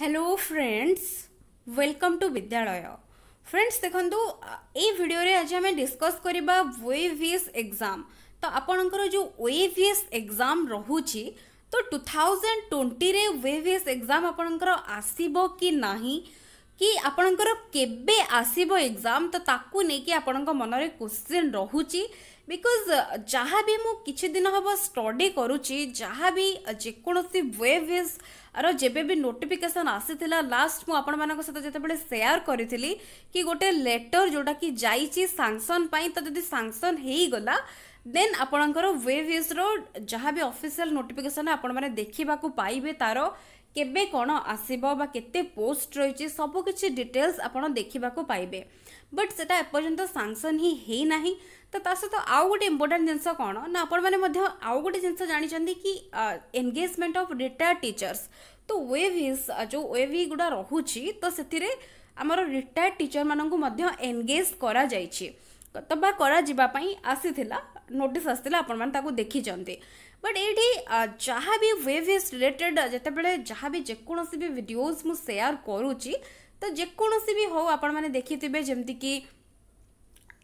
hello friends welcome to Vidyalaya friends देखो ये video आज आम डिस्कस करवा ओएवीएस एग्जाम तो आपणकर जो ओएवीएस एग्जाम रोच तो टू थाउजेंड ट्वेंटी वे भिएस एग्जाम आपणकर आसब कि ना कि आपणकर आसब एग्जाम तो ताकू नहीं आपणक मनरे क्वेश्चन रोचे ବିକଜ ଯାହା ବି ମୁଁ କିଛି ଦିନ ହେବ ଷ୍ଟଡ଼ି କରୁଛି ଯାହା ବି ଯେକୌଣସି ୱେଭ୍ ଆର ଯେବେ ବି ନୋଟିଫିକେସନ୍ ଆସିଥିଲା ଲାଷ୍ଟ ମୁଁ ଆପଣମାନଙ୍କ ସହିତ ଯେତେବେଳେ ସେୟାର କରିଥିଲି କି ଗୋଟେ ଲେଟର ଯେଉଁଟାକି ଯାଇଛି ସାଙ୍ଗସନ୍ ପାଇଁ ତ ଯଦି ସାଙ୍ଗସନ୍ ହେଇଗଲା ଦେନ୍ ଆପଣଙ୍କର ୱେଭ୍ ୟୁଜ୍ର ଯାହା ବି ଅଫିସିଆଲ୍ ନୋଟିଫିକେସନ୍ ଆପଣମାନେ ଦେଖିବାକୁ ପାଇବେ ତା'ର କେବେ କ'ଣ ଆସିବ ବା କେତେ ପୋଷ୍ଟ ରହିଛି ସବୁକିଛି ଡିଟେଲ୍ସ ଆପଣ ଦେଖିବାକୁ ପାଇବେ ବଟ୍ ସେଇଟା ଏପର୍ଯ୍ୟନ୍ତ ସାଙ୍ଗସନ୍ ହିଁ ହେଇନାହିଁ ତ ତା ସହିତ ଆଉ ଗୋଟେ ଇମ୍ପୋର୍ଟାଣ୍ଟ ଜିନିଷ କ'ଣ ନା ଆପଣମାନେ ମଧ୍ୟ ଆଉ ଗୋଟେ ଜିନିଷ ଜାଣିଛନ୍ତି କି ଏନଗେଜମେଣ୍ଟ ଅଫ୍ ରିଟାୟାର୍ଡ ଟିଚର୍ସ ତ ୱେଭ୍ ହିସ୍ ଯେଉଁ ୱେଭ୍ ହି ଗୁଡ଼ା ରହୁଛି ତ ସେଥିରେ ଆମର ରିଟାୟାର୍ଡ ଟିଚର୍ମାନଙ୍କୁ ମଧ୍ୟ ଏନଗେଜ୍ କରାଯାଇଛି ତ ବା କରାଯିବା ପାଇଁ ଆସିଥିଲା ନୋଟିସ୍ ଆସିଥିଲା ଆପଣମାନେ ତାକୁ ଦେଖିଛନ୍ତି ବଟ୍ ଏଇଠି ଯାହା ବି ୱେଭ୍ ହିସ୍ ରିଲେଟେଡ଼୍ ଯେତେବେଳେ ଯାହା ବି ଯେକୌଣସି ବି ଭିଡ଼ିଓଜ୍ ମୁଁ ସେୟାର କରୁଛି ତ ଯେକୌଣସି ବି ହେଉ ଆପଣମାନେ ଦେଖିଥିବେ ଯେମିତିକି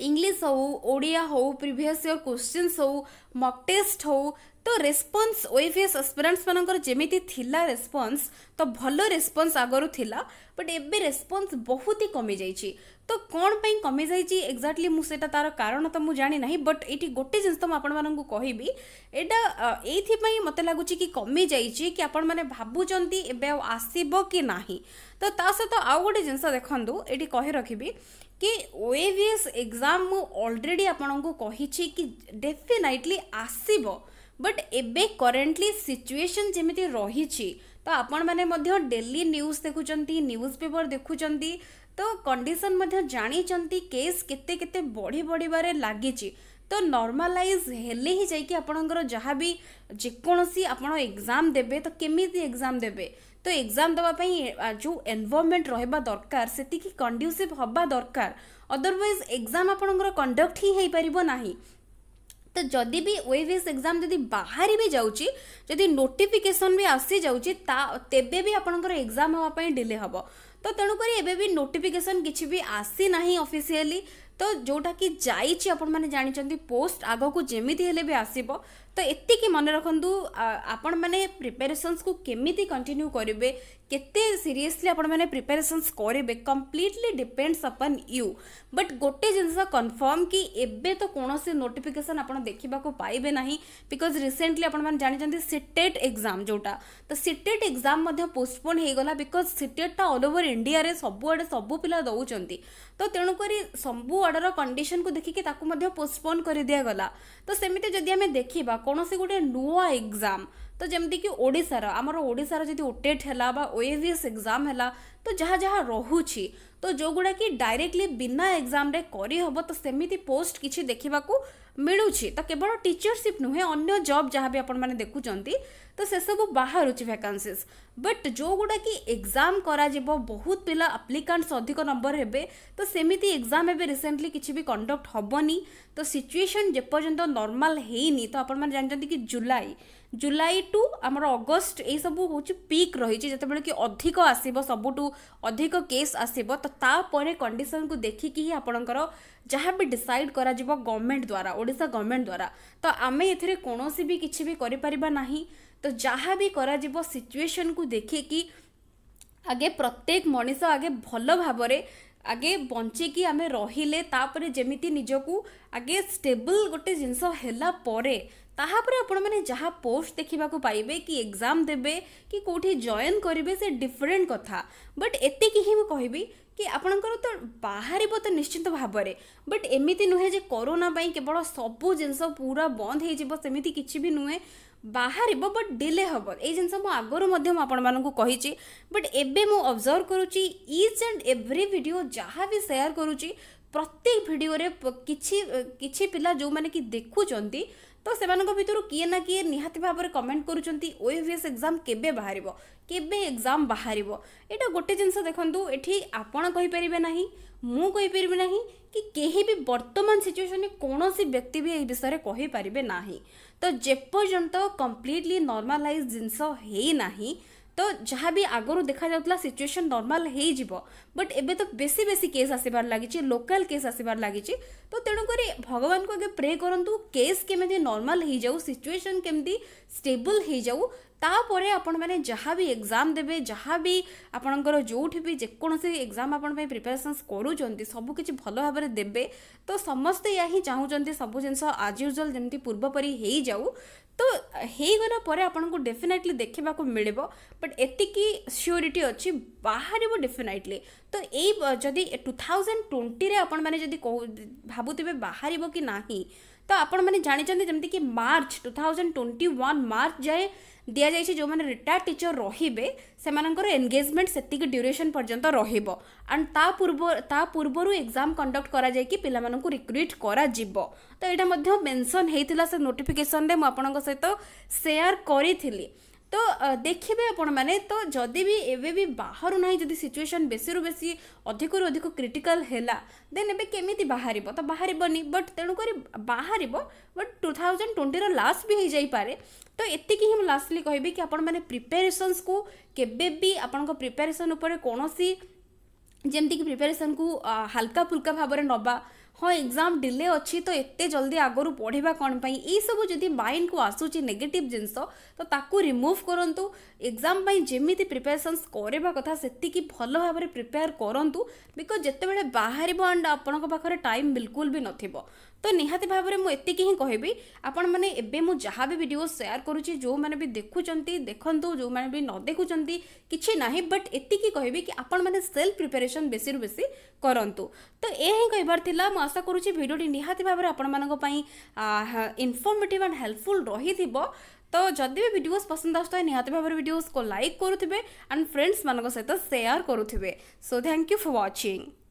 ଇଂଲିଶ ହେଉ ଓଡ଼ିଆ ହେଉ ପ୍ରିଭିୟସ୍ ଇୟର୍ କୋଶ୍ଚିନ୍ସ ହେଉ ମକ୍ ଟେଷ୍ଟ ହେଉ তো ରେସ୍ପନ୍ସ ଓଏଭିଏସ୍ ଆସ୍ପିରାଣ୍ଟସ୍ ମାନଙ୍କର ଯେମିତି ଥିଲା ରେସ୍ପନ୍ସ ତ ଭଲ ରେସ୍ପନ୍ସ ଆଗରୁ ଥିଲା ବଟ୍ ଏବେ ରେସ୍ପନ୍ସ ବହୁତ ହି କମିଯାଇଛି ତ କ'ଣ ପାଇଁ କମିଯାଇଛି ଏକ୍ଜାକ୍ଟଲି ମୁଁ ସେଇଟା ତା'ର କାରଣ ତ ମୁଁ ଜାଣିନାହିଁ ବଟ୍ ଏଇଠି ଗୋଟେ ଜିନିଷ ତ ମୁଁ ଆପଣମାନଙ୍କୁ କହିବି ଏଇଟା ଏଇଥିପାଇଁ ମୋତେ ଲାଗୁଛି କି କମିଯାଇଛି କି ଆପଣମାନେ ଭାବୁଛନ୍ତି ଏବେ ଆଉ ଆସିବ କି ନାହିଁ ତ ତା ସହିତ ଆଉ ଗୋଟେ ଜିନିଷ ଦେଖନ୍ତୁ ଏଇଠି କହି ରଖିବି କି ଓଏଭିଏସ୍ ଏକ୍ଜାମ୍ ମୁଁ ଅଲରେଡ଼ି ଆପଣଙ୍କୁ କହିଛି କି ଡେଫିନାଇଟଲି ଆସିବ ବଟ୍ ଏବେ କରେଣ୍ଟଲି ସିଚୁଏସନ୍ ଯେମିତି ରହିଛି ତ ଆପଣମାନେ ମଧ୍ୟ ଡେଲି ନ୍ୟୁଜ୍ ଦେଖୁଛନ୍ତି ନ୍ୟୁଜ୍ ପେପର୍ ଦେଖୁଛନ୍ତି ତ କଣ୍ଡିସନ୍ ମଧ୍ୟ ଜାଣିଛନ୍ତି କେସ୍ କେତେ କେତେ ବଢ଼ି ବଢ଼ିବାରେ ଲାଗିଛି ତ ନର୍ମାଲାଇଜ୍ ହେଲେ ହିଁ ଯାଇକି ଆପଣଙ୍କର ଯାହା ବି ଯେକୌଣସି ଆପଣ ଏକ୍ଜାମ୍ ଦେବେ ତ କେମିତି ଏକ୍ଜାମ୍ ଦେବେ ତ ଏକ୍ଜାମ୍ ଦେବା ପାଇଁ ଯେଉଁ ଏନ୍ଭରମେଣ୍ଟ ରହିବା ଦରକାର ସେତିକି କଣ୍ଡ୍ୟୁସିଭ୍ ହେବା ଦରକାର ଅଦରୱାଇଜ୍ ଏକ୍ଜାମ୍ ଆପଣଙ୍କର କଣ୍ଡକ୍ଟ ହିଁ ହେଇପାରିବ ନାହିଁ ତ ଯଦି ବି ୱେଭ୍ଏସ୍ ଏକ୍ଜାମ୍ ଯଦି ବାହାରି ବି ଯାଉଛି ଯଦି ନୋଟିଫିକେସନ୍ ବି ଆସିଯାଉଛି ତା ତେବେ ବି ଆପଣଙ୍କର ଏକ୍ଜାମ୍ ହେବା ପାଇଁ ଡିଲେ ହେବ ତ ତେଣୁକରି ଏବେ ବି ନୋଟିଫିକେସନ୍ କିଛି ବି ଆସିନାହିଁ ଅଫିସିଆଲି ତ ଯେଉଁଟାକି ଯାଇଛି ଆପଣମାନେ ଜାଣିଛନ୍ତି ପୋଷ୍ଟ ଆଗକୁ ଯେମିତି ହେଲେ ବି ଆସିବ ତ ଏତିକି ମନେ ରଖନ୍ତୁ ଆପଣମାନେ ପ୍ରିପାରେସନ୍ସକୁ କେମିତି କଣ୍ଟିନ୍ୟୁ କରିବେ କେତେ ସିରିୟସଲି ଆପଣମାନେ ପ୍ରିପାରେସନ୍ସ କରିବେ completely depends upon you but ଗୋଟେ ଜିନିଷ କନଫର୍ମ କି ଏବେ ତ କୌଣସି ନୋଟିଫିକେସନ୍ ଆପଣ ଦେଖିବାକୁ ପାଇବେ ନାହିଁ ବିକଜ୍ ରିସେଣ୍ଟଲି ଆପଣମାନେ ଜାଣିଛନ୍ତି ସିଟେଟ୍ ଏକ୍ଜାମ୍ ଯେଉଁଟା ତ ସିଟେଟ୍ ଏକ୍ଜାମ୍ ମଧ୍ୟ ପୋଷ୍ଟପୋନ୍ ହୋଇଗଲା ବିକଜ୍ ସିଟେଟ୍ଟା ଅଲ୍ ଓଭର୍ ଇଣ୍ଡିଆରେ ସବୁଆଡ଼େ ସବୁ ପିଲା ଦେଉଛନ୍ତି ତ ତେଣୁକରି ସବୁ ଅର୍ଡ଼ର କଣ୍ଡିସନକୁ ଦେଖିକି ତାକୁ ମଧ୍ୟ ପୋଷ୍ଟପୋନ୍ କରିଦିଆଗଲା ତ ସେମିତି ଯଦି ଆମେ ଦେଖିବା କୌଣସି ଗୋଟେ ନୂଆ ଏକ୍ଜାମ୍ ତ ଯେମିତିକି ଓଡ଼ିଶାର ଆମର ଓଡ଼ିଶାର ଯଦି ଓଟେଟ୍ ହେଲା ବା ଓଏଭିଏସ୍ ଏକ୍ଜାମ୍ ହେଲା ତ ଯାହା ଯାହା ରହୁଛି ତ ଯେଉଁଗୁଡ଼ାକି ଡାଇରେକ୍ଟଲି ବିନା ଏକ୍ଜାମ୍ରେ କରିହେବ ତ ସେମିତି ପୋଷ୍ଟ କିଛି ଦେଖିବାକୁ ମିଳୁଛି ତ କେବଳ ଟିଚରସିପ୍ ନୁହେଁ ଅନ୍ୟ ଜବ୍ ଯାହା ବି ଆପଣମାନେ ଦେଖୁଛନ୍ତି ତ ସେସବୁ ବାହାରୁଛି ଭ୍ୟାକାନ୍ସିସ୍ ବଟ୍ ଯେଉଁଗୁଡ଼ାକି ଏକ୍ଜାମ୍ କରାଯିବ ବହୁତ ପିଲା ଆପ୍ଲିକାଣ୍ଟସ୍ ଅଧିକ ନମ୍ବର ହେବେ ତ ସେମିତି ଏକ୍ଜାମ୍ ଏବେ ରିସେଣ୍ଟଲି କିଛି ବି କଣ୍ଡକ୍ଟ ହେବନି ତ ସିଚୁଏସନ୍ ଯେପର୍ଯ୍ୟନ୍ତ ନର୍ମାଲ୍ ହେଇନି ତ ଆପଣମାନେ ଜାଣିଛନ୍ତି କି ଜୁଲାଇ ଜୁଲାଇ ଟୁ ଆମର ଅଗଷ୍ଟ ଏଇସବୁ ହେଉଛି ପିକ୍ ରହିଛି ଯେତେବେଳେ କି ଅଧିକ ଆସିବ ସବୁଠୁ ଅଧିକ କେସ୍ ଆସିବ ତ ତାପରେ କଣ୍ଡିସନକୁ ଦେଖିକି ହିଁ ଆପଣଙ୍କର ଯାହା ବି ଡିସାଇଡ଼ କରାଯିବ ଗଭର୍ଣ୍ଣମେଣ୍ଟ ଦ୍ୱାରା ଓଡ଼ିଶା ଗଭର୍ଣ୍ଣମେଣ୍ଟ ଦ୍ୱାରା ତ ଆମେ ଏଥିରେ କୌଣସି ବି କିଛି ବି କରିପାରିବା ନାହିଁ ତ ଯାହା ବି କରାଯିବ ସିଚୁଏସନ୍କୁ ଦେଖିକି ଆଗେ ପ୍ରତ୍ୟେକ ମଣିଷ ଆଗେ ଭଲ ଭାବରେ ଆଗେ ବଞ୍ଚିକି ଆମେ ରହିଲେ ତାପରେ ଯେମିତି ନିଜକୁ ଆଗେ ଷ୍ଟେବଲ୍ ଗୋଟେ ଜିନିଷ ହେଲା ପରେ ତାହାପରେ ଆପଣମାନେ ଯାହା ପୋଷ୍ଟ ଦେଖିବାକୁ ପାଇବେ କି ଏକ୍ଜାମ୍ ଦେବେ କି କେଉଁଠି ଜଏନ୍ କରିବେ ସେ ଡିଫରେଣ୍ଟ କଥା ବଟ୍ ଏତିକି ହିଁ ମୁଁ କହିବି କି ଆପଣଙ୍କର ତ ବାହାରିବ ତ ନିଶ୍ଚିନ୍ତ ଭାବରେ ବଟ୍ ଏମିତି ନୁହେଁ ଯେ କରୋନା ପାଇଁ କେବଳ ସବୁ ଜିନିଷ ପୁରା ବନ୍ଦ ହେଇଯିବ ସେମିତି କିଛି ବି ନୁହେଁ ବାହାରିବ ବଟ୍ ଡିଲେ ହେବ ଏଇ ଜିନିଷ ମୁଁ ଆଗରୁ ମଧ୍ୟ ମୁଁ ଆପଣମାନଙ୍କୁ କହିଛି ବଟ୍ ଏବେ ମୁଁ ଅବଜର୍ଭ କରୁଛି ଇଚ୍ ଆଣ୍ଡ ଏଭ୍ରି ଭିଡ଼ିଓ ଯାହା ବି ସେୟାର କରୁଛି ପ୍ରତ୍ୟେକ ଭିଡ଼ିଓରେ କିଛି କିଛି ପିଲା ଯେଉଁମାନେ କି ଦେଖୁଛନ୍ତି ତ ସେମାନଙ୍କ ଭିତରୁ କିଏ ନା କିଏ ନିହାତି ଭାବରେ କମେଣ୍ଟ କରୁଛନ୍ତି ଓ ଏସ୍ ଏକ୍ଜାମ୍ କେବେ ବାହାରିବ କେବେ ଏକ୍ଜାମ୍ ବାହାରିବ ଏଇଟା ଗୋଟେ ଜିନିଷ ଦେଖନ୍ତୁ ଏଠି ଆପଣ କହିପାରିବେ ନାହିଁ ମୁଁ କହିପାରିବି ନାହିଁ କି କେହି ବି ବର୍ତ୍ତମାନ ସିଚୁଏସନ୍ରେ କୌଣସି ବ୍ୟକ୍ତି ବି ଏହି ବିଷୟରେ କହିପାରିବେ ନାହିଁ ତ ଯେପର୍ଯ୍ୟନ୍ତ କମ୍ପ୍ଲିଟଲି ନର୍ମାଲାଇଜ୍ ଜିନିଷ ହେଇନାହିଁ ତ ଯାହା ବି ଆଗରୁ ଦେଖାଯାଉଥିଲା ସିଚୁଏସନ୍ ନର୍ମାଲ୍ ହେଇଯିବ ବଟ୍ ଏବେ ତ ବେଶୀ ବେଶୀ କେସ୍ ଆସିବାର ଲାଗିଛି ଲୋକାଲ୍ କେସ୍ ଆସିବାର ଲାଗିଛି ତ ତେଣୁକରି ଭଗବାନଙ୍କୁ ଆଗେ ପ୍ରେ କରନ୍ତୁ କେସ୍ କେମିତି ନର୍ମାଲ୍ ହେଇଯାଉ ସିଚୁଏସନ୍ କେମିତି ଷ୍ଟେବୁଲ୍ ହେଇଯାଉ ତାପରେ ଆପଣମାନେ ଯାହା ବି ଏକ୍ଜାମ୍ ଦେବେ ଯାହା ବି ଆପଣଙ୍କର ଯେଉଁଠି ବି ଯେକୌଣସି ଏକ୍ଜାମ୍ ଆପଣ ପାଇଁ ପ୍ରିପାରେସନ୍ସ କରୁଛନ୍ତି ସବୁକିଛି ଭଲ ଭାବରେ ଦେବେ ତ ସମସ୍ତେ ଏହା ହିଁ ଚାହୁଁଛନ୍ତି ସବୁ ଜିନିଷ ଆଜ୍ ୟୁଜୁଆଲ୍ ଯେମିତି ପୂର୍ବପରି ହେଇଯାଉ ତ ହେଇଗଲା ପରେ ଆପଣଙ୍କୁ ଡେଫିନେଟଲି ଦେଖିବାକୁ ମିଳିବ ବଟ୍ ଏତିକି ସିଓରିଟି ଅଛି ବାହାରିବ ଡେଫିନାଇଟଲି ତ ଏଇ ଯଦି ଟୁ ଥାଉଜେଣ୍ଡ ଟ୍ୱେଣ୍ଟିରେ ଆପଣମାନେ ଯଦି କହୁ ଭାବୁଥିବେ ବାହାରିବ କି ନାହିଁ ତ ଆପଣମାନେ ଜାଣିଛନ୍ତି ଯେମିତିକି March two thousand twenty one March ଯାଏଁ ଦିଆଯାଇଛି ଯେଉଁମାନେ ରିଟାୟାର୍ଡ଼ ଟିଚର ରହିବେ ସେମାନଙ୍କର ଏନଗେଜମେଣ୍ଟ ସେତିକି ଡ୍ୟୁରେସନ୍ ପର୍ଯ୍ୟନ୍ତ ରହିବ ଆଣ୍ଡ ତା ପୂର୍ବ ତା ପୂର୍ବରୁ ଏକ୍ଜାମ୍ କଣ୍ଡକ୍ଟ କରାଯାଇକି ପିଲାମାନଙ୍କୁ ରିକ୍ରୁଇଟ୍ କରାଯିବ ତ ଏଇଟା ମଧ୍ୟ ମେନସନ୍ ହେଇଥିଲା ସେ ନୋଟିଫିକେସନ୍ରେ ମୁଁ ଆପଣଙ୍କ ସହିତ ସେୟାର କରିଥିଲି ତ ଦେଖିବେ ଆପଣମାନେ ତ ଯଦି ବି ଏବେ ବି ବାହାରୁ ନାହିଁ ଯଦି ସିଚୁଏସନ୍ ବେଶୀରୁ ବେଶୀ ଅଧିକରୁ ଅଧିକ କ୍ରିଟିକାଲ୍ ହେଲା ଦେନ୍ ଏବେ କେମିତି ବାହାରିବ ତ ବାହାରିବନି ବଟ୍ ତେଣୁକରି ବାହାରିବ ବଟ୍ ଟୁ ଥାଉଜେଣ୍ଡ ଟ୍ୱେଣ୍ଟିର ଲାଷ୍ଟ ବି ହେଇଯାଇପାରେ ତ ଏତିକି ହିଁ ମୁଁ ଲାଷ୍ଟଲି କହିବି କି ଆପଣମାନେ ପ୍ରିପାରେସନ୍ସକୁ କେବେ ବି ଆପଣଙ୍କ ପ୍ରିପାରେସନ୍ ଉପରେ କୌଣସି ଯେମିତିକି ପ୍ରିପାରେସନ୍କୁ ହାଲକା ଫୁଲକା ଭାବରେ ନେବା ହଁ ଏକ୍ଜାମ୍ ଡିଲେ ଅଛି ତ ଏତେ ଜଲ୍ଦି ଆଗରୁ ପଢ଼ିବା କ'ଣ ପାଇଁ ଏଇସବୁ ଯଦି ମାଇଣ୍ଡକୁ ଆସୁଛି ନେଗେଟିଭ୍ ଜିନିଷ ତ ତାକୁ ରିମୁଭ୍ କରନ୍ତୁ ଏକ୍ଜାମ୍ ପାଇଁ ଯେମିତି ପ୍ରିପାରେସନ୍ସ କରିବା କଥା ସେତିକି ଭଲ ଭାବରେ ପ୍ରିପେୟାର କରନ୍ତୁ ବିକଜ୍ ଯେତେବେଳେ ବାହାରିବ ଆଣ୍ଡ ଆପଣଙ୍କ ପାଖରେ ଟାଇମ୍ ବିଲକୁଲ ବି ନଥିବ ତ ନିହାତି ଭାବରେ ମୁଁ ଏତିକି ହିଁ କହିବି ଆପଣମାନେ ଏବେ ମୁଁ ଯାହା ବି ଭିଡ଼ିଓ ସେୟାର କରୁଛି ଯେଉଁମାନେ ବି ଦେଖୁଛନ୍ତି ଦେଖନ୍ତୁ ଯେଉଁମାନେ ବି ନ ଦେଖୁଛନ୍ତି କିଛି ନାହିଁ ବଟ୍ ଏତିକି କହିବି କି ଆପଣମାନେ ସେଲ୍ଫ ପ୍ରିପାରେସନ୍ ବେଶୀରୁ ବେଶୀ କରନ୍ତୁ ତ ଏ ହିଁ କହିବାର ଥିଲା ମୁଁ ଆଶା କରୁଛି ଭିଡ଼ିଓଟି ନିହାତି ଭାବରେ ଆପଣମାନଙ୍କ ପାଇଁ ଇନଫର୍ମେଟିଭ୍ ଆଣ୍ଡ ହେଲ୍ପଫୁଲ୍ ରହିଥିବ ତ ଯଦି ବି ଭିଡ଼ିଓସ୍ ପସନ୍ଦ ଆସୁଥାଏ ନିହାତି ଭାବରେ ଭିଡ଼ିଓସ୍କୁ ଲାଇକ୍ କରୁଥିବେ ଆଣ୍ଡ ଫ୍ରେଣ୍ଡସ୍ମାନଙ୍କ ସହିତ ସେୟାର କରୁଥିବେ so thank you for watching